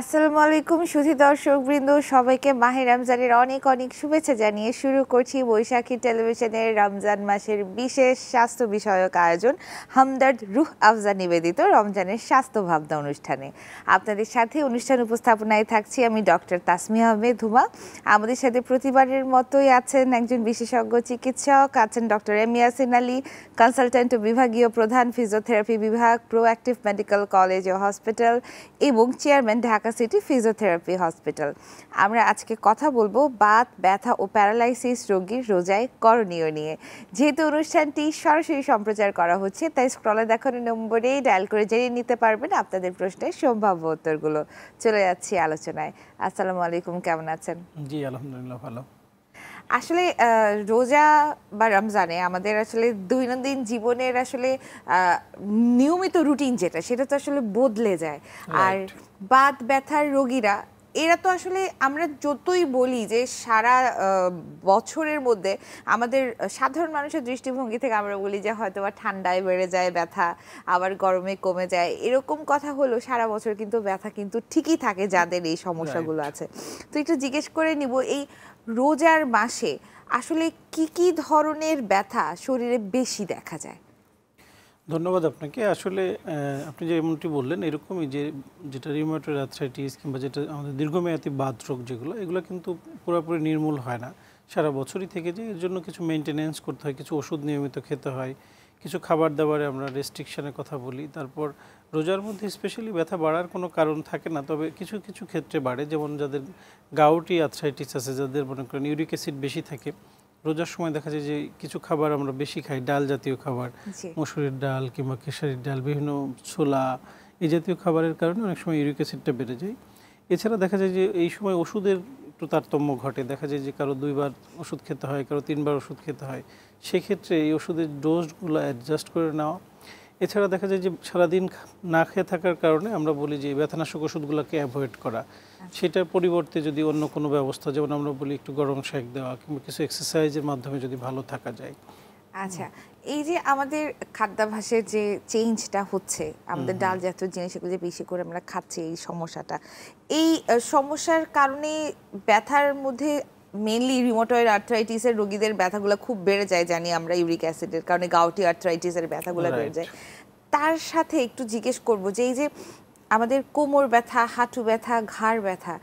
আসসালামু আলাইকুম সুধি দর্শকবৃন্দ সবাইকে মাহে রমজানের অনেক অনেক শুভেচ্ছা জানিয়ে শুরু করছি বৈশাখী টেলিভিশনের রমজান মাসের বিশেষ স্বাস্থ্য বিষয়ক আয়োজন হামদর্দ রুহ আফজা নিবেদিত রমজানের স্বাস্থ্য ভাবনা অনুষ্ঠানে আপনাদের সাথে অনুষ্ঠান উপস্থাপনায় থাকছি আমি ডক্টর তাসমিয়া আহমেদ হুমা আমাদের সাথে প্রতিবারের মতোই আছেন একজন বিশেষজ্ঞ চিকিৎসক আছেন doctor M Yasin Ali consultant বিভাগীয় প্রধান ফিজিওথেরাপি বিভাগ প্রোঅ্যাক্টিভ মেডিকেল কলেজ ও হসপিটাল এবং chairman Dhaka Dhaka city physiotherapy hospital আমরা আজকে কথা বলবো বাত ব্যথা ও প্যারালাইসিস রোগীর রোজায় করণীয় নিয়ে যেহেতু অনুষ্ঠানটি সরাসরি সম্প্রচার করা হচ্ছে তাই স্ক্রলে দেখানো নম্বরে ডায়াল করে জেনে নিতে পারবেন আপনাদের প্রশ্নের সম্ভাব্য উত্তরগুলো চলে যাচ্ছি আলোচনায় আসসালামু আলাইকুম কেমন আছেন জি আলহামদুলিল্লাহ ভালো আসলে রোজা বা রমজানে আমাদের আসলে দৈনন্দিন জীবনের আসলে নিয়মিত রুটিন যেটা সেটা তো আসলে বদলে যায় আর বাত ব্যথার রোগীরা এরা তো আসলে আমরা যতই বলি যে সারা বছরের মধ্যে আমাদের সাধারণ মানুষের দৃষ্টিভঙ্গি থেকে আমরা বলি যে হয়তো বা ঠান্ডায় বেড়ে যায় ব্যথা আবার গরমে কমে যায় এরকম কথা হলো সারা বছর কিন্তু ব্যথা কিন্তু ঠিকই থাকে যাদের এই সমস্যাগুলো আছে তো একটু জিজ্ঞেস করে নিব এই রোজার মাসে আসলে কি কি ধরনের ব্যথা শরীরে বেশি দেখা যায় ধন্যবাদ আপনাকে আসলে আপনি যেমনটি বললেন এরকমই যে যেটা রিমোটেড অ্যাথ্রাইটিস কিংবা যেটা আমাদের দীর্ঘমেয়াদী বাদ রোগ যেগুলো এগুলো কিন্তু পুরোপুরি নির্মূল হয় না সারা বছরই থেকে যায় এর জন্য কিছু মেনটেনেন্স করতে হয় কিছু ওষুধ নিয়মিত খেতে হয় কিছু খাবার দাবারে আমরা রেস্ট্রিকশানের কথা বলি তারপর রোজার মধ্যে স্পেশালি ব্যথা বাড়ার কোনো কারণ থাকে না তবে কিছু কিছু ক্ষেত্রে বাড়ে যেমন যাদের গাউটি আর্থ্রাইটিস আছে যাদের মনে করেন ইউরিক অ্যাসিড বেশি থাকে রোজার সময় দেখা যায় যে কিছু খাবার আমরা বেশি খাই ডাল জাতীয় খাবার মসুরের ডাল কিংবা খেসারির ডাল বিভিন্ন ছোলা এই জাতীয় খাবারের কারণে অনেক সময় ইউরিক অ্যাসিডটা বেড়ে যায় এছাড়া দেখা যায় যে এই সময় ওষুধের একটু তারতম্য ঘটে দেখা যায় যে কারো দুইবার ওষুধ খেতে হয় কারো তিনবার ওষুধ খেতে হয় সেক্ষেত্রে এই ওষুধের ডোজগুলো অ্যাডজাস্ট করে নেওয়া এছাড়া দেখা যায় যে সারাদিন না খেয়ে থাকার কারণে আমরা বলি যে ব্যথানাশক ওষুধগুলোকে অ্যাভয়েড করা আচ্ছা। সেটার পরিবর্তে যদি অন্য কোনো ব্যবস্থা যেমন আমরা বলি একটু গরম শেক দেওয়া কিংবা কিছু এক্সারসাইজের মাধ্যমে যদি ভালো থাকা যায় আচ্ছা এই যে আমাদের খাদ্যাভাসের যে চেঞ্জটা হচ্ছে আমাদের ডাল জাতীয় জিনিস এগুলো বেশি করে আমরা খাচ্ছি এই সমস্যাটা এই সমস্যার কারণে ব্যথার মধ্যে মেনলি রিমোটয়েড আর্থ্রাইটিসের রোগীদের ব্যথাগুলো খুব বেড়ে যায় জানি আমরা ইউরিক অ্যাসিডের কারণে গাউটি আর্থ্রাইটিসের ব্যথাগুলো বেড়ে যায় তার সাথে একটু জিজ্ঞেস করব যে এই যে আমাদের কোমর ব্যথা হাঁটু ব্যথা ঘাড় ব্যথা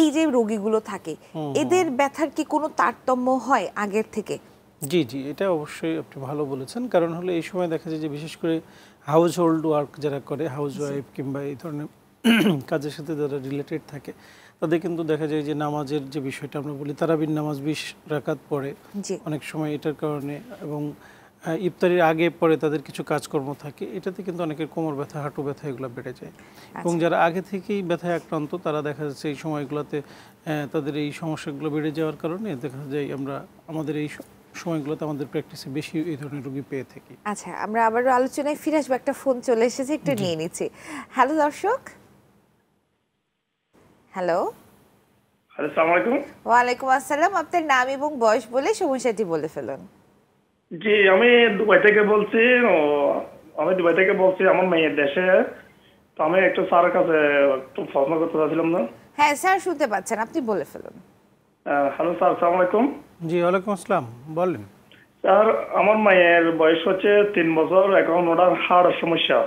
এই যে রোগীগুলো থাকে এদের ব্যথার কি কোনো তারতম্য হয় আগের থেকে জি জি এটা অবশ্যই আপনি ভালো বলেছেন কারণ হলো এই সময় দেখা যায় যে বিশেষ করে হাউস হোল্ড ওয়ার্ক যারা করে হাউস ওয়াইফ কিংবা এই ধরনের কাজের সাথে যারা রিলেটেড থাকে তাদের কিন্তু দেখা যায় যে নামাজের যে বিষয়টা আমরা বলি তারাবির নামাজ বিশ রাকাত পড়ে অনেক সময় এটার কারণে এবং ইফতারির আগে পরে তাদের কিছু কাজকর্ম থাকে এটাতে কিন্তু অনেকের কোমর ব্যথা হাঁটু ব্যথা এগুলো বেড়ে যায় আচ্ছা। এবং যারা আগে থেকেই ব্যথায় আক্রান্ত তারা দেখা যাচ্ছে এই সময়গুলোতে তাদের এই সমস্যাগুলো বেড়ে যাওয়ার কারণে দেখা যায় আমরা আমাদের এই সময়গুলোতে আমাদের প্র্যাকটিসে বেশি এই ধরনের রোগী পেয়ে থাকি আচ্ছা আমরা আবারও আলোচনায় ফিরে আসবো একটা ফোন চলে এসেছে একটু নিয়ে নিচ্ছি হ্যালো দর্শক হ্যালো ওয়ালাইকুম আসসালাম আপনার নাম এবং বয়স বলে সমস্যাটি বলে ফেলুন জি আমি দুবাই থেকে বলছি আমি দুবাই থেকে বলছি আমার মেয়ের দেশে তো আমি একটু স্যারের কাছে একটু প্রশ্ন করতে চাচ্ছিলাম না হ্যাঁ স্যার শুনতে পাচ্ছেন আপনি বলে ফেলুন হ্যালো স্যার আসসালামু আলাইকুম জি ওয়ালাইকুম আসসালাম বলেন স্যার আমার মায়ের বয়স হচ্ছে তিন বছর এখন ওনার হাড় সমস্যা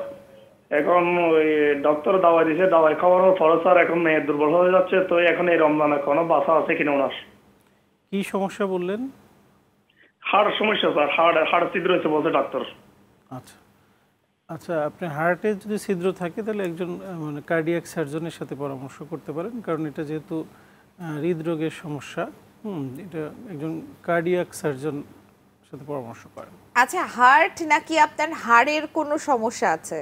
এখন ওই ডক্টর দাওয়াই দিয়েছে দাওয়াই খাওয়ানোর পর স্যার এখন মেয়ের দুর্বল হয়ে যাচ্ছে তো এখন এই রমজান এখনো বাসা আছে কিনা ওনার কি সমস্যা বললেন হাড় সমস্যা স্যার হাড় হাড় ছিদ্র হয়েছে বলছে ডাক্তার আচ্ছা আচ্ছা আপনি হার্টে যদি ছিদ্র থাকে তাহলে একজন মানে কার্ডিয়াক সার্জনের সাথে পরামর্শ করতে পারেন কারণ এটা যেহেতু হৃদরোগের সমস্যা এটা একজন কার্ডিয়াক সার্জন সাথে পরামর্শ করেন আচ্ছা হার্ট নাকি আপনার হাড়ের কোনো সমস্যা আছে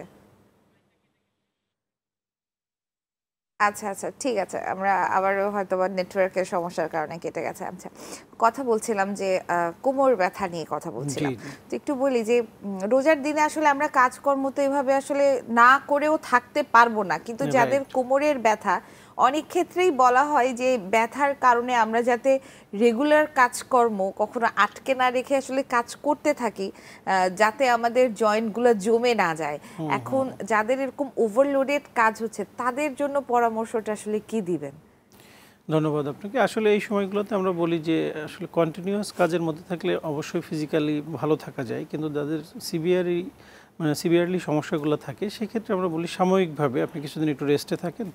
আচ্ছা আচ্ছা ঠিক আছে আমরা আবারও হয়তো নেটওয়ার্কের সমস্যার কারণে কেটে গেছে আচ্ছা কথা বলছিলাম যে কোমর ব্যথা নিয়ে কথা বলছিলাম তো একটু বলি যে রোজার দিনে আসলে আমরা কাজকর্ম তো এভাবে আসলে না করেও থাকতে পারবো না কিন্তু যাদের কোমরের ব্যথা অনেক ক্ষেত্রেই বলা হয় যে ব্যথার কারণে আমরা যাতে রেগুলার কাজকর্ম কখনো আটকে না রেখে আসলে কাজ করতে থাকি যাতে আমাদের জয়েন্টগুলো জমে না যায় এখন যাদের এরকম ওভারলোডেড কাজ হচ্ছে তাদের জন্য পরামর্শটা আসলে কি দিবেন ধন্যবাদ আপনাকে আসলে এই সময়গুলোতে আমরা বলি যে আসলে কন্টিনিউয়াস কাজের মধ্যে থাকলে অবশ্যই ফিজিক্যালি ভালো থাকা যায় কিন্তু যাদের সিভিয়ারি মানে সিভিয়ারলি সমস্যাগুলো থাকে সেক্ষেত্রে আমরা বলি সাময়িকভাবে আপনি কিছুদিন একটু রেস্টে থাকেন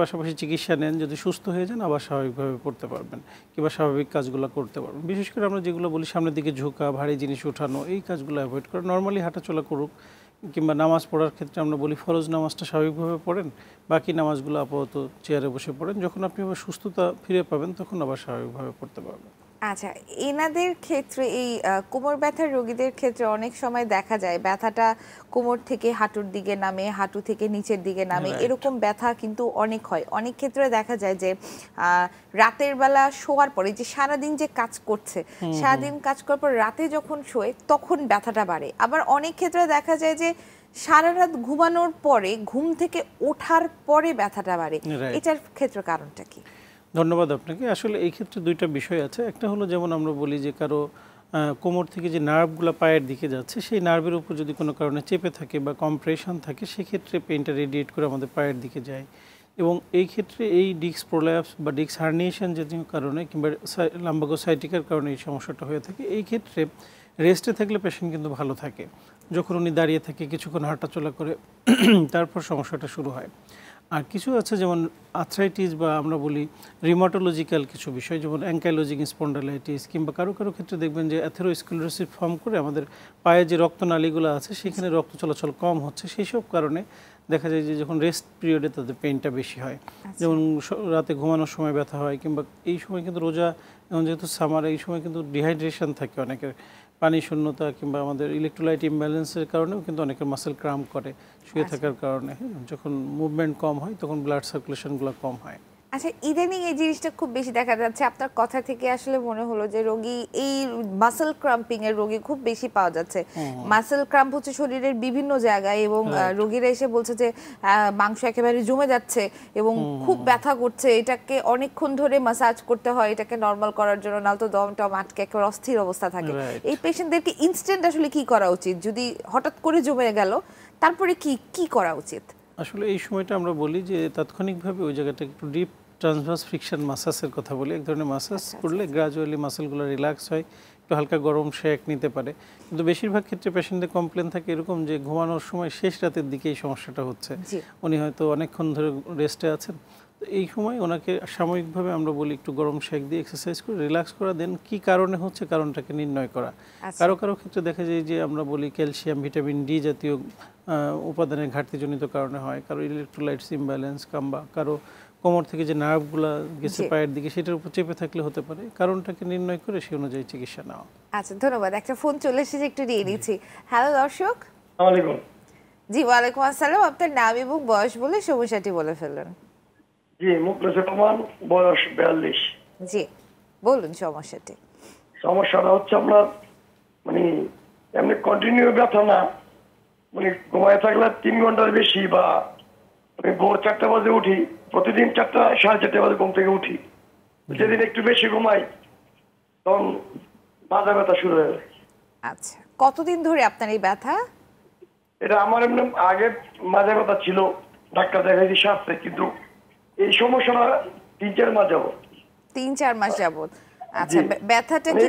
পাশাপাশি চিকিৎসা নেন যদি সুস্থ হয়ে যান আবার স্বাভাবিকভাবে পড়তে পারবেন কিংবা স্বাভাবিক কাজগুলো করতে পারবেন বিশেষ করে আমরা যেগুলো বলি সামনের দিকে ঝুঁকা ভারী জিনিস ওঠানো এই কাজগুলো অ্যাভয়েড করেন নর্মালি হাঁটাচলা করুক কিংবা নামাজ পড়ার ক্ষেত্রে আমরা বলি ফরজ নামাজটা স্বাভাবিকভাবে পড়েন বাকি নামাজগুলো আপাতত চেয়ারে বসে পড়েন যখন আপনি আবার সুস্থতা ফিরে পাবেন তখন আবার স্বাভাবিকভাবে পড়তে পারবেন আচ্ছা এনাদের ক্ষেত্রে এই কোমর ব্যথার রোগীদের ক্ষেত্রে অনেক সময় দেখা যায় ব্যথাটা কোমর থেকে হাঁটুর দিকে নামে হাঁটু থেকে নিচের দিকে নামে এরকম ব্যথা কিন্তু অনেক হয় অনেক ক্ষেত্রে দেখা যায় যে রাতের বেলা শোয়ার পরে যে সারাদিন যে কাজ করছে সারাদিন কাজ করার পর রাতে যখন শোয়ে তখন ব্যথাটা বাড়ে আবার অনেক ক্ষেত্রে দেখা যায় যে সারা রাত ঘুমানোর পরে ঘুম থেকে ওঠার পরে ব্যথাটা বাড়ে এটার ক্ষেত্রে কারণটা কি ধন্যবাদ আপনাকে আসলে এই ক্ষেত্রে দুইটা বিষয় আছে একটা হলো যেমন আমরা বলি যে কারো কোমর থেকে যে নার্ভগুলো পায়ের দিকে যাচ্ছে সেই নার্ভের উপর যদি কোনো কারণে চেপে থাকে বা কম্প্রেশন থাকে সেক্ষেত্রে পেনটা রেডিয়েট করে আমাদের পায়ের দিকে যায় এবং এই ক্ষেত্রে এই ডিস্ক প্রোল্যাপস বা ডিস্ক হার্নিয়েশন জাতীয় কারণে কিংবা লাম্বাগো সাইটিকার কারণে এই সমস্যাটা হয়ে থাকে এই ক্ষেত্রে রেস্টে থাকলে পেশেন্ট কিন্তু ভালো থাকে যখন উনি দাঁড়িয়ে থাকে কিছুক্ষণ হাঁটাচলা করে তারপর সমস্যাটা শুরু হয় আর কিছু আছে যেমন আথ্রাইটিস বা আমরা বলি রিমাটোলজিক্যাল কিছু বিষয় যেমন অ্যাঙ্কাইলজিক স্পন্ডালাইটিস কিংবা কারো কারো ক্ষেত্রে দেখবেন যে অ্যাথেরোস্কুলোসিস ফর্ম করে আমাদের পায়ে যে রক্তনালীগুলো আছে সেখানে রক্ত চলাচল কম হচ্ছে সেই সব কারণে দেখা যায় যে যখন রেস্ট পিরিয়ডে তাদের পেনটা বেশি হয় আচ্ছা। যেমন রাতে ঘুমানোর সময় ব্যথা হয় কিংবা এই সময় কিন্তু রোজা যেহেতু সামার এই সময় কিন্তু ডিহাইড্রেশন থাকে অনেকের পানি শূন্যতা কিংবা আমাদের ইলেকট্রোলাইট ইমব্যালেন্সের কারণেও কিন্তু অনেকের মাসেল ক্রাম করে শুয়ে আচ্ছা। থাকার কারণে হ্যাঁ, যখন মুভমেন্ট কম হয় তখন ব্লাড সার্কুলেশনগুলো কম হয় আচ্ছা ইদানিং এই জিনিসটা খুব বেশি দেখা যাচ্ছে আপনার কথা থেকে আসলে মনে হলো যে রোগী এই মাসেল ক্রাম্পিং এর রোগী খুব বেশি পাওয়া যাচ্ছে মাসেল ক্রাম্প হচ্ছে শরীরের বিভিন্ন জায়গায় এবং রোগীরা এসে বলছে যে মাংস একেবারে জমে যাচ্ছে এবং খুব ব্যথা করছে এটাকে অনেকক্ষণ ধরে মাসাজ করতে হয় এটাকে নর্মাল করার জন্য নাল তো দম টম আটকে একেবারে অস্থির অবস্থা থাকে এই পেশেন্টদেরকে ইনস্ট্যান্ট আসলে কি করা উচিত যদি হঠাৎ করে জমে গেল তারপরে কি কি করা উচিত আসলে এই সময়টা আমরা বলি যে তাৎক্ষণিকভাবে ওই জায়গাটা একটু ডিপ ট্রান্সভার্স ফ্রিকশন মাসাসের কথা বলি এক ধরনের মাসাজ আচ্ছা, আচ্ছা। করলে গ্রাজুয়ালি মাসেলগুলো রিল্যাক্স হয় একটু হালকা গরম শেক নিতে পারে কিন্তু বেশিরভাগ ক্ষেত্রে পেশেন্টদের কমপ্লেন থাকে এরকম যে ঘুমানোর সময় শেষ রাতের দিকে এই সমস্যাটা হচ্ছে উনি হয়তো অনেকক্ষণ ধরে রেস্টে আছেন এই সময় ওনাকে সাময়িকভাবে আমরা বলি একটু গরম শেক দিয়ে এক্সারসাইজ করে রিল্যাক্স করা দেন কি কারণে হচ্ছে কারণটাকে নির্ণয় করা আচ্ছা। কারো কারো ক্ষেত্রে দেখা যায় যে আমরা বলি ক্যালসিয়াম ভিটামিন ডি জাতীয় উপাদানের ঘাটতিজনিত কারণে হয় কারো ইলেকট্রোলাইটস ইমব্যালেন্স কাম্বা কারো কোমর থেকে যে নার্ভগুলো গেছে পায়ের দিকে সেটার উপর চেপে থাকলে হতে পারে কারণটাকে নির্ণয় করে সেই অনুযায়ী চিকিৎসা নেওয়া আচ্ছা ধন্যবাদ একটা ফোন চলে এসেছে একটু দিয়ে নিচ্ছি হ্যালো দর্শক আসসালামু জি ওয়ালাইকুম আসসালাম আপনার নাম এবং বয়স বলে সমস্যাটি বলে ফেললেন জি মুখলেসুর রহমান বয়স বিয়াল্লিশ জি বলুন সমস্যাটি সমস্যাটা হচ্ছে আমরা মানে এমনি কন্টিনিউ ব্যথা না মানে ঘুমায় থাকলে তিন ঘন্টার বেশি বা আমি ভোর চারটা বাজে উঠি প্রতিদিন চারটা সাড়ে চারটা বাজে ঘুম থেকে উঠি যেদিন একটু বেশি ঘুমাই তখন মাজা ব্যথা শুরু হয়ে আচ্ছা কতদিন ধরে আপনার এই ব্যথা এটা আমার এমনি আগে মাজা ব্যথা ছিল ডাক্তার দেখাইছি সাথে কিন্তু এই সমস্যাটা তিন চার মাস যাবত তিন চার মাস যাবত আচ্ছা ব্যথাটা মানে কি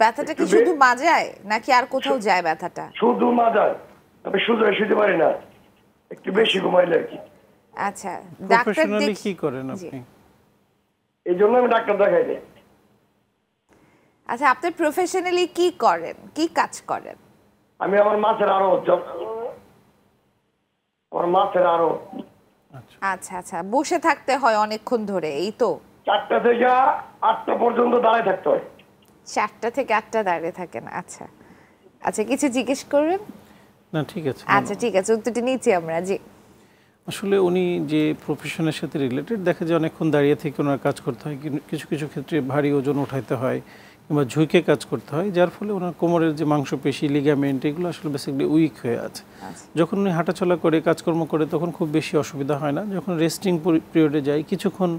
ব্যথাটা কি শুধু মাজায় নাকি আর কোথাও যায় ব্যথাটা শুধু মাজায় আমি শুধু শুতে পারি না একটু বেশি ঘুমাইলে আর কি আচ্ছা কি করেন আপনি আমি ডাক্তার দেখাই আচ্ছা আপনি প্রফেশনালি কি করেন কি কাজ করেন আমি আমার মাছের আরো আমার মাছের আরো আচ্ছা।, আচ্ছা আচ্ছা বসে থাকতে হয় অনেকক্ষণ ধরে এই তো চারটা থেকে আটটা পর্যন্ত দাঁড়িয়ে থাকতে হয় চারটা থেকে আটটা দাঁড়িয়ে থাকেন আচ্ছা আচ্ছা কিছু জিজ্ঞেস করবেন না ঠিক আছে আচ্ছা ঠিক আছে উত্তরটি নিয়েছি আমরা জি আসলে উনি যে প্রফেশনের সাথে রিলেটেড দেখা যায় অনেকক্ষণ দাঁড়িয়ে থেকে ওনার কাজ করতে হয় কিছু কিছু ক্ষেত্রে ভারী ওজন উঠাইতে হয় কিংবা ঝুঁকে কাজ করতে হয় যার ফলে ওনার কোমরের যে মাংসপেশি লিগামেন্ট এগুলো আসলে বেসিক্যালি উইক হয়ে আছে আচ্ছা। যখন উনি হাঁটাচলা করে কাজকর্ম করে তখন খুব বেশি অসুবিধা হয় না যখন রেস্টিং পিরিয়ডে যায় কিছুক্ষণ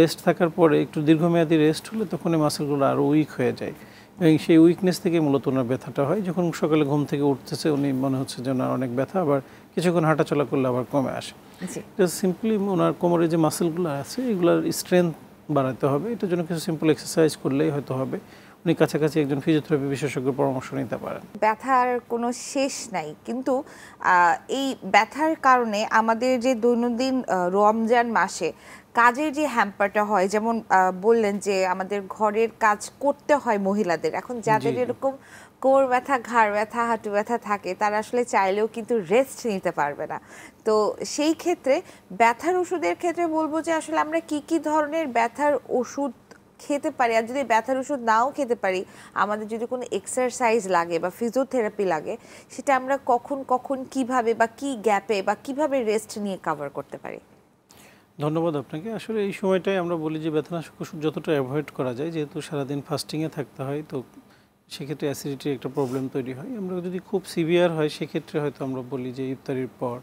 রেস্ট থাকার পরে একটু দীর্ঘমেয়াদী রেস্ট হলে তখন এই মাসেলগুলো আরও উইক হয়ে যায় এবং সেই উইকনেস থেকে মূলত ওনার ব্যথাটা হয় যখন সকালে ঘুম থেকে উঠতেছে উনি মনে হচ্ছে যে ওনার অনেক ব্যথা আবার কিছুক্ষণ হাঁটাচলা করলে আবার কমে আসে এটা সিম্পলি ওনার কোমরে যে মাসেলগুলো আছে এগুলোর স্ট্রেংথ বাড়াতে হবে এটার জন্য কিছু সিম্পল এক্সারসাইজ করলেই হয়তো হবে উনি কাছাকাছি একজন ফিজিওথেরাপি বিশেষজ্ঞের পরামর্শ নিতে পারেন ব্যথার কোনো শেষ নাই কিন্তু এই ব্যথার কারণে আমাদের যে দৈনন্দিন রমজান মাসে কাজের যে হ্যাম্পারটা হয় যেমন বললেন যে আমাদের ঘরের কাজ করতে হয় মহিলাদের এখন যাদের এরকম কোর ব্যথা ঘাড় ব্যথা হাঁটু ব্যথা থাকে তারা আসলে চাইলেও কিন্তু রেস্ট নিতে পারবে না তো সেই ক্ষেত্রে ব্যথার ওষুধের ক্ষেত্রে বলবো যে আসলে আমরা কি কি ধরনের ব্যথার ওষুধ খেতে পারি আর যদি ব্যথার ওষুধ নাও খেতে পারি আমাদের যদি কোনো এক্সারসাইজ লাগে বা ফিজিওথেরাপি লাগে সেটা আমরা কখন কখন কিভাবে বা কি গ্যাপে বা কিভাবে রেস্ট নিয়ে কাভার করতে পারি ধন্যবাদ আপনাকে আসলে এই সময়টাই আমরা বলি যে ব্যথানাশক ওষুধ যতটা অ্যাভয়েড করা যায় যেহেতু সারাদিন ফাস্টিংয়ে থাকতে হয় তো সেক্ষেত্রে অ্যাসিডিটির একটা প্রবলেম তৈরি হয় আমরা যদি খুব সিভিয়ার হয় সেক্ষেত্রে হয়তো আমরা বলি যে ইফতারির পর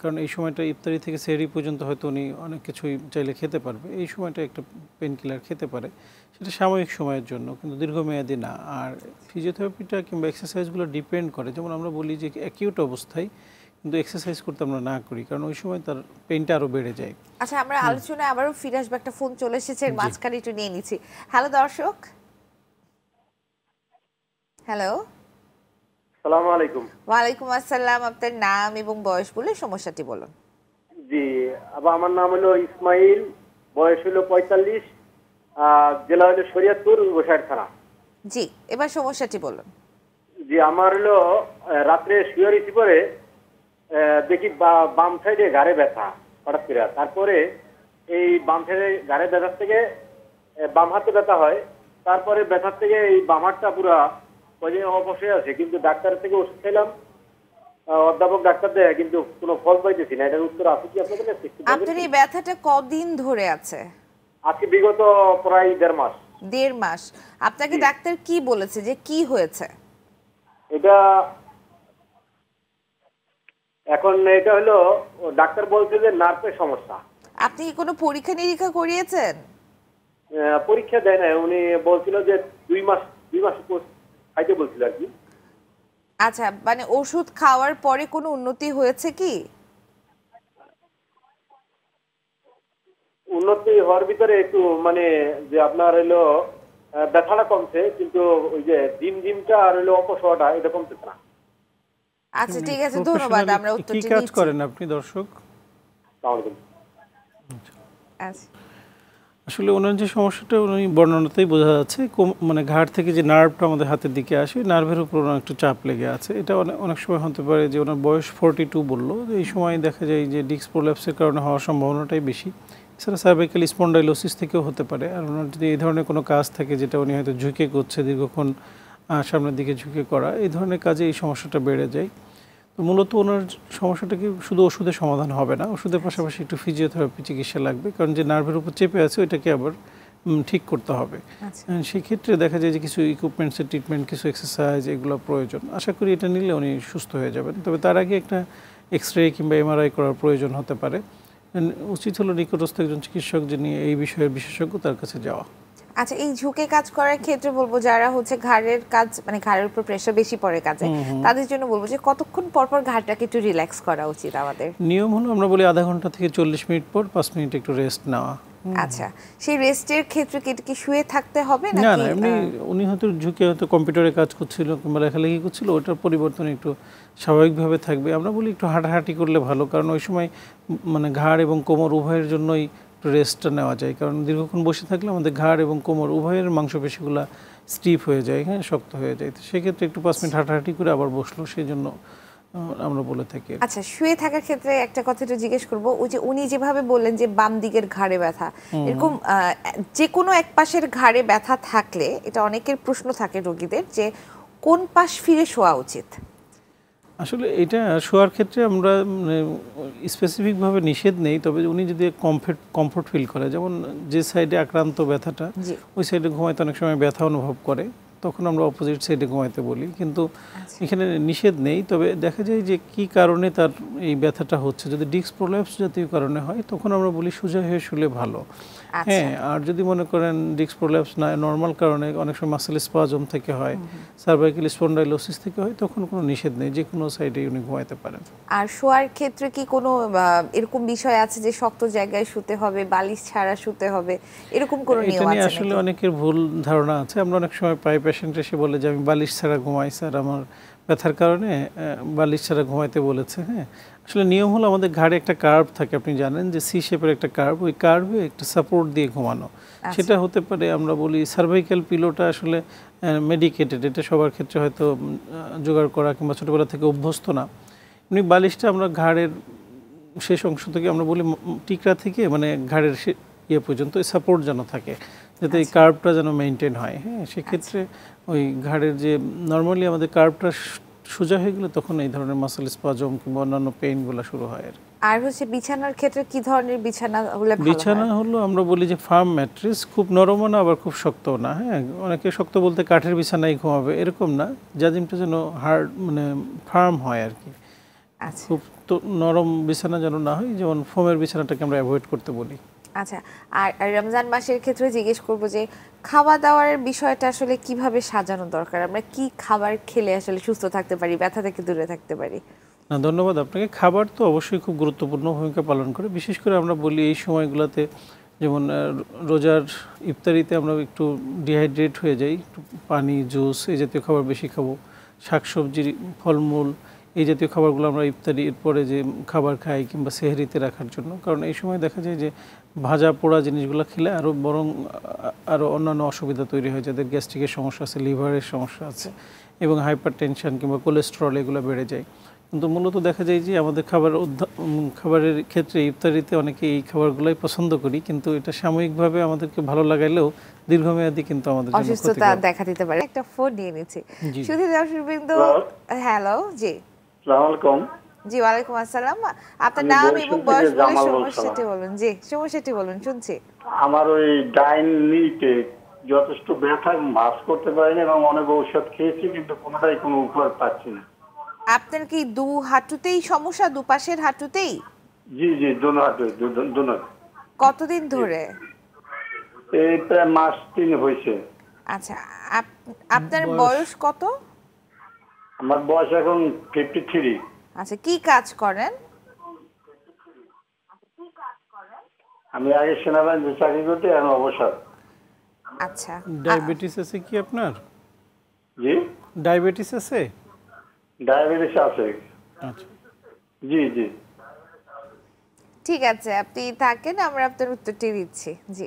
কারণ এই সময়টা ইফতারি থেকে সেহরি পর্যন্ত হয়তো উনি অনেক কিছুই চাইলে খেতে পারবে এই সময়টা একটা পেন কিলার খেতে পারে সেটা সাময়িক সময়ের জন্য কিন্তু দীর্ঘমেয়াদী না আর ফিজিওথেরাপিটা কিংবা এক্সারসাইজগুলো ডিপেন্ড করে যেমন আমরা বলি যে অ্যাকিউট অবস্থায় কিন্তু এক্সারসাইজ করতে আমরা না করি কারণ ওই সময় তার পেইনটা আরো বেড়ে যায় আচ্ছা আমরা আলোচনায় আবারও ফিরে আসবো একটা ফোন চলে এসেছে মাঝখানে একটু নিয়ে নিচ্ছি হ্যালো দর্শক হ্যালো আসসালামু আলাইকুম ওয়ালাইকুম আসসালাম আপনার নাম এবং বয়স বলে সমস্যাটি বলুন জি আবার আমার নাম হলো ইসমাইল বয়স হলো পঁয়তাল্লিশ জেলা হলো শরিয়াতপুর গোসাইর থানা জি এবার সমস্যাটি বলুন জি আমার হলো রাত্রে শুয়ে পরে দেখি বাম সাইডে গাড়ে ব্যথা হঠাৎ করে তারপরে এই বাম সাইডে গাড়ে ব্যথার থেকে বাম হাতে ব্যথা হয় তারপরে ব্যথার থেকে এই বাম হাতটা পুরা কদিন অবশ্যই আছে কিন্তু ডাক্তার থেকে ওষুধ খেলাম অধ্যাপক ডাক্তার দেয় কিন্তু কোনো ফল পাইতেছি না এটার উত্তর আছে কি আপনাদের আপনার এই ব্যথাটা কদিন ধরে আছে আজকে বিগত প্রায় দেড় মাস দেড় মাস আপনাকে ডাক্তার কি বলেছে যে কি হয়েছে এটা এখন এটা হলো ডাক্তার বলছে যে নার্ভের সমস্যা আপনি কি কোনো পরীক্ষা নিরীক্ষা করিয়েছেন পরীক্ষা দেয় না উনি বলছিল যে দুই মাস দুই মাস খাইতে বলছিল আর কি আচ্ছা মানে ওষুধ খাওয়ার পরে কোনো উন্নতি হয়েছে কি উন্নতি হওয়ার ভিতরে একটু মানে যে আপনার হলো ব্যথাটা কমছে কিন্তু ওই যে ডিম ডিমটা আর হলো অপসটা এটা কমতেছে না আচ্ছা ঠিক আছে ধন্যবাদ আমরা দিচ্ছি কি কাজ করেন আপনি দর্শক আচ্ছা। আচ্ছা। আসলে ওনার যে সমস্যাটা উনি বর্ণনাতেই বোঝা যাচ্ছে মানে ঘাট থেকে যে নার্ভটা আমাদের হাতের দিকে আসে নার্ভের উপর ওনার একটু চাপ লেগে আছে এটা অনেক সময় হতে পারে যে ওনার বয়স ফোরটি টু বললো যে এই সময় দেখা যায় যে ডিস্ক প্রোল্যাপসের কারণে হওয়ার সম্ভাবনাটাই বেশি এছাড়া সার্ভাইকাল স্পন্ডাইলোসিস থেকেও হতে পারে আর ওনার যদি এই ধরনের কোনো কাজ থাকে যেটা উনি হয়তো ঝুঁকে করছে দীর্ঘক্ষণ সামনের দিকে ঝুঁকে করা এই ধরনের কাজে এই সমস্যাটা বেড়ে যায় তো মূলত ওনার সমস্যাটা কি শুধু ওষুধে সমাধান হবে না ওষুধের পাশাপাশি একটু ফিজিওথেরাপি চিকিৎসা লাগবে কারণ যে নার্ভের উপর চেপে আছে ওইটাকে আবার ঠিক করতে হবে আচ্ছা। সেক্ষেত্রে দেখা যায় যে কিছু ইকুইপমেন্টসের ট্রিটমেন্ট কিছু এক্সারসাইজ এগুলো প্রয়োজন আশা করি এটা নিলে উনি সুস্থ হয়ে যাবেন তবে তার আগে একটা এক্স রে কিংবা এমআরআই করার প্রয়োজন হতে পারে উচিত হলো নিকটস্থ একজন চিকিৎসক যিনি এই বিষয়ে বিশেষজ্ঞ তার কাছে যাওয়া আচ্ছা এই ঝুঁকে কাজ করার ক্ষেত্রে বলবো যারা হচ্ছে ঘাড়ের কাজ মানে ঘাড়ের উপর প্রেশার বেশি পড়ে কাজে তাদের জন্য বলবো যে কতক্ষণ পর পর ঘাড়টাকে একটু রিল্যাক্স করা উচিত আমাদের নিয়ম হলো আমরা বলি আধা ঘন্টা থেকে চল্লিশ মিনিট পর পাঁচ মিনিট একটু রেস্ট নেওয়া আচ্ছা সেই রেস্টের ক্ষেত্রে কি কি শুয়ে থাকতে হবে নাকি না না এমনি উনি হয়তো ঝুঁকে হয়তো কম্পিউটারে কাজ করছিল কিংবা লেখালেখি করছিল ওটার পরিবর্তন একটু স্বাভাবিকভাবে থাকবে আমরা বলি একটু হাঁটাহাঁটি করলে ভালো কারণ ওই সময় মানে ঘাড় এবং কোমর উভয়ের জন্যই একটু রেস্টটা নেওয়া যায় কারণ দীর্ঘক্ষণ বসে থাকলে আমাদের ঘাড় এবং কোমর উভয়ের মাংসপেশিগুলো স্টিফ হয়ে যায় হ্যাঁ শক্ত হয়ে যায় তো সেক্ষেত্রে একটু পাঁচ মিনিট হাঁটাহাঁটি করে আবার বসলো সেই জন্য আমরা বলে থাকি আচ্ছা শুয়ে থাকার ক্ষেত্রে একটা কথা জিজ্ঞেস করব ওই যে উনি যেভাবে বললেন যে বাম দিকের ঘাড়ে ব্যথা এরকম যে কোনো এক পাশের ঘাড়ে ব্যথা থাকলে এটা অনেকের প্রশ্ন থাকে রোগীদের যে কোন পাশ ফিরে শোয়া উচিত আসলে এটা শোয়ার ক্ষেত্রে আমরা স্পেসিফিকভাবে মানে, নিষেধ নেই তবে উনি যদি কমফর্ট কমফর্ট ফিল করে যেমন যে সাইডে আক্রান্ত ব্যথাটা ওই সাইডে ঘুমাইতে অনেক সময় ব্যথা অনুভব করে তখন আমরা অপোজিট সাইডে ঘুমাইতে বলি কিন্তু আচ্ছা। এখানে নিষেধ নেই তবে দেখা যায় যে কি কারণে তার এই ব্যথাটা হচ্ছে যদি ডিস্ক প্রোল্যাপস জাতীয় কারণে হয় তখন আমরা বলি সোজা হয়ে শুলে ভালো আচ্ছা। হ্যাঁ আর যদি মনে করেন ডিস্ক প্রোল্যাপস না নর্মাল কারণে অনেক সময় মাসেল স্পাজম থেকে হয় সার্ভাইকেল স্পন্ডাইলোসিস থেকে হয় তখন কোনো নিষেধ নেই যে কোনো সাইডে উনি ঘুমাইতে পারেন আর শোয়ার ক্ষেত্রে কি কোনো এরকম বিষয় আছে যে শক্ত জায়গায় শুতে হবে বালিশ ছাড়া শুতে হবে এরকম কোনো নিয়ম আছে আসলে অনেকের ভুল ধারণা আছে আমরা অনেক সময় পাই পেশেন্ট এসে বলে যে আমি বালিশ ছাড়া ঘুমাই স্যার আমার ব্যথার কারণে বালিশ ছাড়া ঘুমাইতে বলেছে হ্যাঁ আসলে নিয়ম হলো আমাদের ঘাড়ে একটা কার্ভ থাকে আপনি জানেন যে সি শেপের একটা কার্ভ ওই কার্ভে একটা সাপোর্ট দিয়ে ঘুমানো আচ্ছা। সেটা হতে পারে আমরা বলি সার্ভাইক্যাল পিলোটা আসলে মেডিকেটেড এটা সবার ক্ষেত্রে হয়তো জোগাড় করা কিংবা ছোটোবেলা থেকে অভ্যস্ত না এমনি বালিশটা আমরা ঘাড়ের শেষ অংশ থেকে আমরা বলি টিকরা থেকে মানে ঘাড়ের ইয়ে পর্যন্ত ওই সাপোর্ট যেন থাকে যাতে এই কার্ভটা আচ্ছা। যেন মেনটেন হয় হ্যাঁ সেক্ষেত্রে আচ্ছা। ওই ঘাড়ের যে নর্মালি আমাদের কার্ভটা সোজা হয়ে গেলে তখন এই ধরনের মাসেল স্পাজম কিংবা অন্যান্য পেইনগুলো শুরু হয় আর আর হচ্ছে বিছানার ক্ষেত্রে কি ধরনের বিছানা হলে বিছানা হলো আমরা বলি যে ফার্ম ম্যাট্রেস খুব নরমও না আবার খুব শক্ত না হ্যাঁ অনেকে শক্ত বলতে কাঠের বিছানাই ঘুমাবে এরকম না জাজিমটা যেন হার্ড মানে ফার্ম হয় আর কি আচ্ছা। খুব তো নরম বিছানা যেন না হয় যেমন ফোমের বিছানাটাকে আমরা অ্যাভয়েড করতে বলি আচ্ছা আর রমজান মাসের ক্ষেত্রে জিজ্ঞেস করব যে খাওয়া দাওয়ার বিষয়টা আসলে কিভাবে সাজানো দরকার আমরা কি খাবার খেলে আসলে সুস্থ থাকতে পারি ব্যথা থেকে দূরে থাকতে পারি না ধন্যবাদ আপনাকে খাবার তো অবশ্যই খুব গুরুত্বপূর্ণ ভূমিকা পালন করে বিশেষ করে আমরা বলি এই সময়গুলোতে যেমন রোজার ইফতারিতে আমরা একটু ডিহাইড্রেট হয়ে যাই একটু পানি জুস এই জাতীয় খাবার বেশি খাবো শাকসবজি ফলমূল এই জাতীয় খাবারগুলো আমরা ইফতারির পরে যে খাবার খাই কিংবা সেহরিতে রাখার জন্য কারণ এই সময় দেখা যায় যে ভাজা পোড়া জিনিসগুলো খেলে আরও বরং আরও অন্যান্য অসুবিধা তৈরি হয় যাদের গ্যাস্ট্রিকের সমস্যা আছে লিভারের সমস্যা আছে এবং হাইপার টেনশান কিংবা কোলেস্ট্রল এগুলো বেড়ে যায় কিন্তু মূলত দেখা যায় যে আমাদের খাবার খাবারের ক্ষেত্রে ইফতারিতে অনেকে এই খাবারগুলোই পছন্দ করি কিন্তু এটা সাময়িকভাবে আমাদেরকে ভালো লাগাইলেও দীর্ঘমেয়াদী কিন্তু আমাদের অসুস্থতা দেখা দিতে পারে একটা ফোন নিয়ে নিচ্ছি সুধীর দর্শকবৃন্দ হ্যালো জি আসসালামু আলাইকুম জি ওয়ালাইকুম আসসালাম আপনার নাম এবং বয়স বলে সমস্যাটি বলুন জি সমস্যাটি বলুন শুনছি আমার ওই ডাইন নিতে যথেষ্ট ব্যথা মাস করতে পারিনি এবং অনেক ঔষধ খেয়েছি কিন্তু কোনোটাই কোনো উপকার পাচ্ছি না আপনার কি দু হাঁটুতেই সমস্যা দুপাশের হাঁটুতেই জি জি দু হাঁটু দু কতদিন ধরে এই প্রায় মাস তিন হয়েছে আচ্ছা আপনার বয়স কত আমার বয়স এখন ফিফটি থ্রি আচ্ছা কি কাজ করেন আমি আগে সেনাবাহিনীতে চাকরি করতে আমি অবসর আচ্ছা ডায়াবেটিস আছে কি আপনার জি ডায়াবেটিস আছে ডায়াবেটিস আছে আচ্ছা জি জি ঠিক আছে আপনি থাকেন আমরা আপনার উত্তরটি দিচ্ছি জি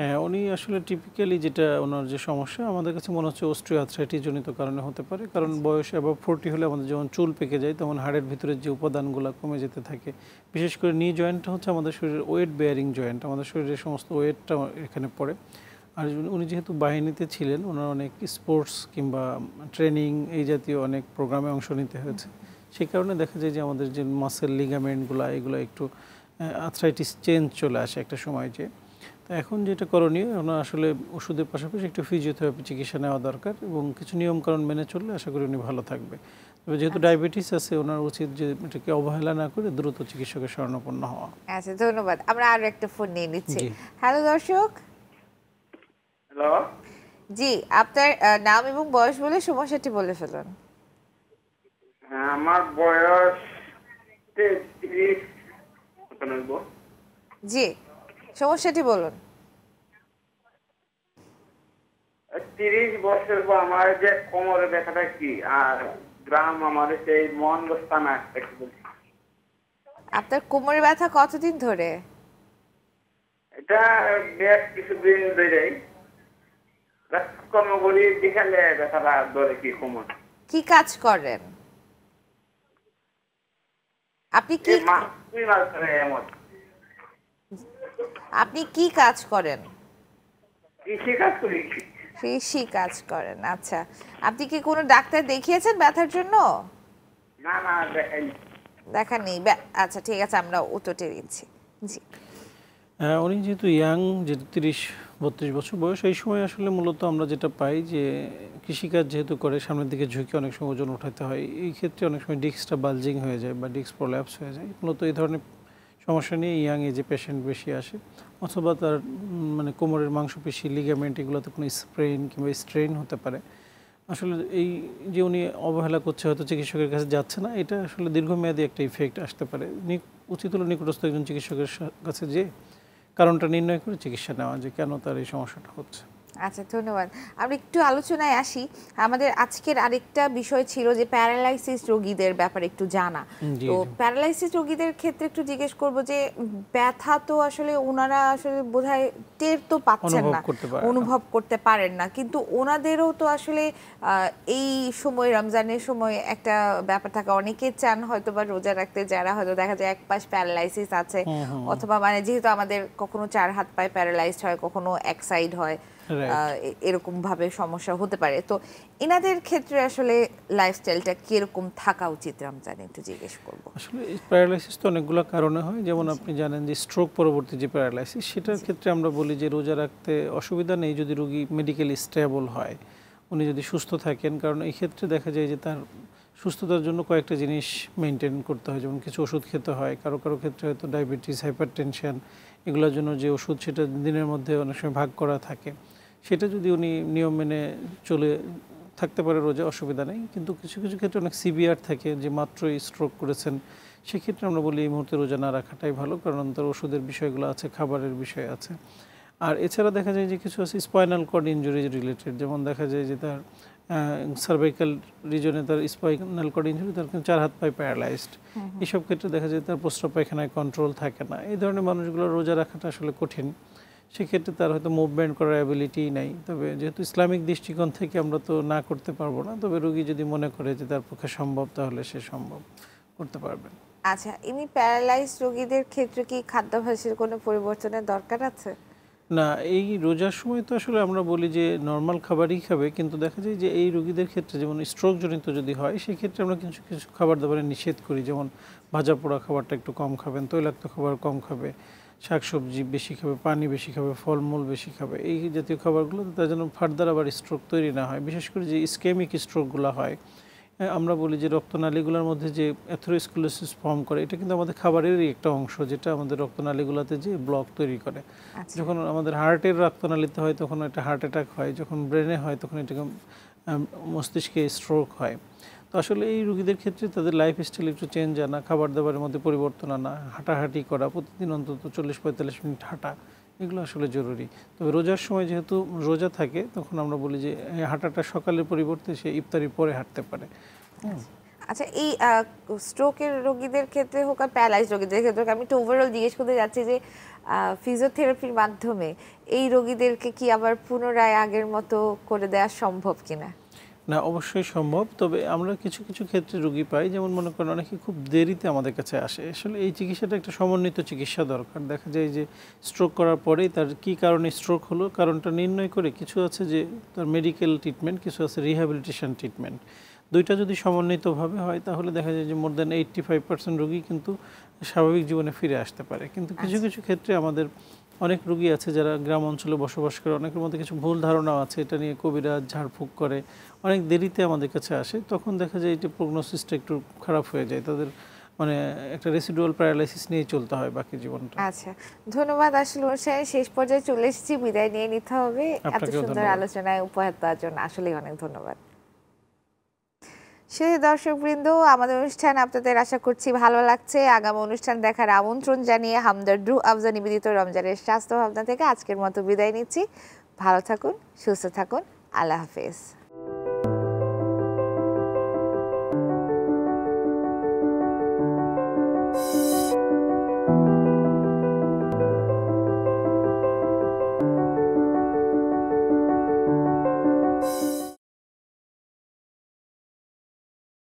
হ্যাঁ উনি আসলে টিপিক্যালি যেটা ওনার যে সমস্যা আমাদের কাছে মনে হচ্ছে অস্ট্রিয়াথ্রাইটিস জনিত কারণে হতে পারে কারণ বয়সে এবং ফোরটি হলে আমাদের যেমন চুল পেকে যায় তখন হাড়ের ভিতরে যে উপাদানগুলো কমে যেতে থাকে বিশেষ করে নি জয়েন্টটা হচ্ছে আমাদের শরীরের ওয়েট বেয়ারিং জয়েন্ট আমাদের শরীরের সমস্ত ওয়েটটা এখানে পড়ে আর উনি যেহেতু বাহিনীতে ছিলেন ওনার অনেক স্পোর্টস কিংবা ট্রেনিং এই জাতীয় অনেক প্রোগ্রামে অংশ নিতে হয়েছে সেই কারণে দেখা যায় যে আমাদের যে মাসেল লিগামেন্টগুলো এগুলো একটু আথ্রাইটিস চেঞ্জ চলে আসে একটা সময় যে এখন যেটা করণীয় ওনার আসলে ওষুধের পাশাপাশি একটু ফিজিওথেরাপি চিকিৎসা নেওয়া দরকার এবং কিছু নিয়মকানুন মেনে চললে আশা করি উনি ভালো থাকবে তবে যেহেতু ডায়াবেটিস আচ্ছা। আছে ওনার উচিত যে এটাকে অবহেলা না করে দ্রুত চিকিৎসকের শরণাপন্ন হওয়া আচ্ছা ধন্যবাদ আমরা আরো একটা ফোন নিয়ে নিচ্ছি হ্যালো দর্শক হ্যালো জি আপনার নাম এবং বয়স বলে সমস্যাটি বলে ফেলুন হ্যাঁ, আমার বয়স জি সমস্যাটি বলুন তিরিশ বছর পর আমার যে কোমরে ব্যথাটা কি আর গ্রাম আমার সেই আপনার কোমরে ব্যথা কতদিন ধরে এটা বেশ কিছুদিন ধরেই কাজকর্ম বিকালে ব্যথাটা ধরে কি কোমর কি কাজ করেন আপনি কি মাছ মাছ এমন আপনি কি কাজ করেন কৃষি কাজ করি কৃষি কাজ করেন আচ্ছা আপনি কি কোনো ডাক্তার দেখিয়েছেন ব্যথার জন্য না না দেখা নেই আচ্ছা ঠিক আছে আমরা উত্তরটি দিচ্ছি জি উনি যেহেতু ইয়াং যেহেতু তিরিশ বত্রিশ বছর বয়স এই সময় আসলে মূলত আমরা যেটা পাই যে কৃষিকাজ যেহেতু করে সামনের দিকে ঝুঁকি অনেক সময় ওজন উঠাতে হয় এই ক্ষেত্রে অনেক সময় ডিস্কটা বালজিং হয়ে যায় বা ডিস্ক প্রোল্যাপস হয়ে যায় মূলত এই ধরনের সমস্যা নিয়ে ইয়াংয়ে যে পেশেন্ট বেশি আসে অথবা তার মানে কোমরের মাংসপেশি লিগামেন্ট এগুলোতে কোনো স্প্রেন কিংবা স্ট্রেন হতে পারে আসলে এই যে উনি অবহেলা করছে হয়তো চিকিৎসকের কাছে যাচ্ছে না এটা আসলে দীর্ঘমেয়াদী একটা ইফেক্ট আসতে পারে উচিত হলো নিকটস্থ একজন চিকিৎসকের কাছে যে কারণটা নির্ণয় করে চিকিৎসা নেওয়া যে কেন তার এই সমস্যাটা হচ্ছে আচ্ছা ধন্যবাদ আমরা একটু আলোচনায় আসি আমাদের আজকের আরেকটা বিষয় ছিল যে প্যারালাইসিস রোগীদের ব্যাপারে একটু জানা তো প্যারালাইসিস রোগীদের ক্ষেত্রে একটু জিজ্ঞেস করব যে ব্যথা তো আসলে ওনারা আসলে বোধহয় টের তো পাচ্ছেন না অনুভব করতে পারেন না কিন্তু ওনাদেরও তো আসলে এই সময় রমজানের সময় একটা ব্যাপার থাকে অনেকে চান হয়তো বা রোজা রাখতে যারা হয়তো দেখা যায় এক পাশ প্যারালাইসিস আছে হ্যাঁ, হ্যাঁ। অথবা মানে যেহেতু আমাদের কখনো চার হাত পায়ে প্যারালাইসড হয় কখনো এক সাইড হয় এরকমভাবে সমস্যা হতে পারে তো এনাদের ক্ষেত্রে আসলে লাইফস্টাইলটা কীরকম থাকা উচিত রামজান একটু জিজ্ঞেস করব আসলে প্যারালাইসিস তো অনেকগুলো কারণে হয় যেমন আপনি জানেন যে স্ট্রোক পরবর্তী যে প্যারালাইসিস সেটার ক্ষেত্রে আমরা বলি যে রোজা রাখতে অসুবিধা নেই যদি রোগী মেডিকেল স্টেবল হয় উনি যদি সুস্থ থাকেন কারণ এই ক্ষেত্রে দেখা যায় যে তার সুস্থতার জন্য কয়েকটা জিনিস মেনটেন করতে হয় যেমন কিছু ওষুধ খেতে হয় কারো কারো ক্ষেত্রে হয়তো ডায়াবেটিস হাইপার টেনশন এগুলোর জন্য যে ওষুধ সেটা দিনের মধ্যে অনেক সময় ভাগ করা থাকে সেটা যদি উনি নিয়ম মেনে চলে থাকতে পারে রোজা অসুবিধা নেই কিন্তু কিছু কিছু ক্ষেত্রে অনেক সিভিয়ার থাকে যে মাত্রই স্ট্রোক করেছেন সেক্ষেত্রে আমরা বলি এই মুহূর্তে রোজা না রাখাটাই ভালো কারণ তার ওষুধের বিষয়গুলো আছে খাবারের বিষয় আছে আর এছাড়া দেখা যায় যে কিছু আছে স্পাইনাল কর্ড ইঞ্জুরি রিলেটেড যেমন দেখা যায় যে তার সার্ভাইকাল রিজনে তার স্পাইনাল কর্ড ইঞ্জুরি তার চার হাত পায় প্যারালাইজড এসব ক্ষেত্রে দেখা যায় তার প্রস্রাব পায়খানায় কন্ট্রোল থাকে না এই ধরনের মানুষগুলো রোজা রাখাটা আসলে কঠিন সেক্ষেত্রে তার হয়তো মুভমেন্ট করার অ্যাবিলিটি নাই তবে যেহেতু ইসলামিক দৃষ্টিকোণ থেকে আমরা তো না করতে পারবো না তবে রুগী যদি মনে করে যে তার পক্ষে সম্ভব তাহলে সে সম্ভব করতে পারবেন আচ্ছা এমনি প্যারালাইজ রোগীদের ক্ষেত্রে কি খাদ্যাভ্যাসের কোনো পরিবর্তনের দরকার আছে না এই রোজার সময় তো আসলে আমরা বলি যে নর্মাল খাবারই খাবে কিন্তু দেখা যায় যে এই রোগীদের ক্ষেত্রে যেমন স্ট্রোকজনিত যদি হয় সেক্ষেত্রে আমরা কিছু কিছু খাবার দাবারে নিষেধ করি যেমন ভাজা পোড়া খাবারটা একটু কম খাবেন তৈলাক্ত খাবার কম খাবে শাকসবজি বেশি খাবে পানি বেশি খাবে ফলমূল বেশি খাবে এই জাতীয় খাবারগুলো তার জন্য ফার্দার আবার স্ট্রোক তৈরি না হয় বিশেষ করে যে স্কেমিক স্ট্রোকগুলো হয় আমরা বলি যে রক্তনালীগুলোর মধ্যে যে অ্যাথ্রোস্কুলোসিস ফর্ম করে এটা কিন্তু আমাদের খাবারেরই একটা অংশ যেটা আমাদের রক্তনালীগুলোতে যে ব্লক তৈরি করে আচ্ছা। যখন আমাদের হার্টের রক্তনালীতে হয় তখন একটা হার্ট অ্যাটাক হয় যখন ব্রেনে হয় তখন এটা মস্তিষ্কে স্ট্রোক হয় তো আসলে এই রুগীদের ক্ষেত্রে তাদের লাইফস্টাইল একটু চেঞ্জ আনা খাবার দাবারের মধ্যে পরিবর্তন আনা হাঁটাহাঁটি করা প্রতিদিন অন্তত চল্লিশ পঁয়তাল্লিশ মিনিট হাঁটা এগুলো আসলে জরুরি তবে রোজার সময় যেহেতু রোজা থাকে তখন আমরা বলি যে হাঁটাটা সকালের পরিবর্তে সে ইফতারির পরে হাঁটতে পারে আচ্ছা এই স্ট্রোকের রোগীদের ক্ষেত্রে হোক আর প্যালাইস রোগীদের ক্ষেত্রে হোক আমি একটু ওভারঅল জিজ্ঞেস করতে যাচ্ছি যে ফিজিওথেরাপির মাধ্যমে এই রোগীদেরকে কি আবার পুনরায় আগের মতো করে দেওয়া সম্ভব কিনা না অবশ্যই সম্ভব তবে আমরা কিছু কিছু ক্ষেত্রে রোগী পাই যেমন মনে করেন অনেকে খুব দেরিতে আমাদের কাছে আসে আসলে এই চিকিৎসাটা একটা সমন্বিত চিকিৎসা দরকার দেখা যায় যে স্ট্রোক করার পরেই তার কি কারণে স্ট্রোক হলো কারণটা নির্ণয় করে কিছু আছে যে তার মেডিকেল ট্রিটমেন্ট কিছু আছে রিহ্যাবিলিটেশন ট্রিটমেন্ট দুইটা যদি সমন্বিতভাবে হয় তাহলে দেখা যায় যে more than eighty five percent রোগী কিন্তু স্বাভাবিক জীবনে ফিরে আসতে পারে কিন্তু কিছু আচ্ছা। কিছু ক্ষেত্রে আমাদের অনেক রুগী আছে যারা গ্রাম অঞ্চলে বসবাস করে অনেকের মধ্যে কিছু ভুল ধারণা আছে এটা নিয়ে কবিরা ঝাড়ফুঁক করে অনেক দেরিতে আমাদের কাছে আসে তখন দেখা যায় এটি প্রগনোসিসটা একটু খারাপ হয়ে যায় তাদের মানে একটা রেসিডুয়াল প্যারালাইসিস নিয়ে চলতে হয় বাকি জীবনটা আচ্ছা ধন্যবাদ আসলে অনুষ্ঠানের শেষ পর্যায়ে চলে এসেছি বিদায় নিয়ে নিতে হবে এত সুন্দর আলোচনায় উপহার দেওয়ার জন্য আসলেই অনেক ধন্যবাদ সেই দর্শকবৃন্দ আমাদের অনুষ্ঠান আপনাদের আশা করছি ভালো লাগছে আগামী অনুষ্ঠান দেখার আমন্ত্রণ জানিয়ে হামদার ড্রু আফজা নিবেদিত রমজানের স্বাস্থ্য ভাবনা থেকে আজকের মতো বিদায় নিচ্ছি ভালো থাকুন সুস্থ থাকুন আল্লাহ হাফেজ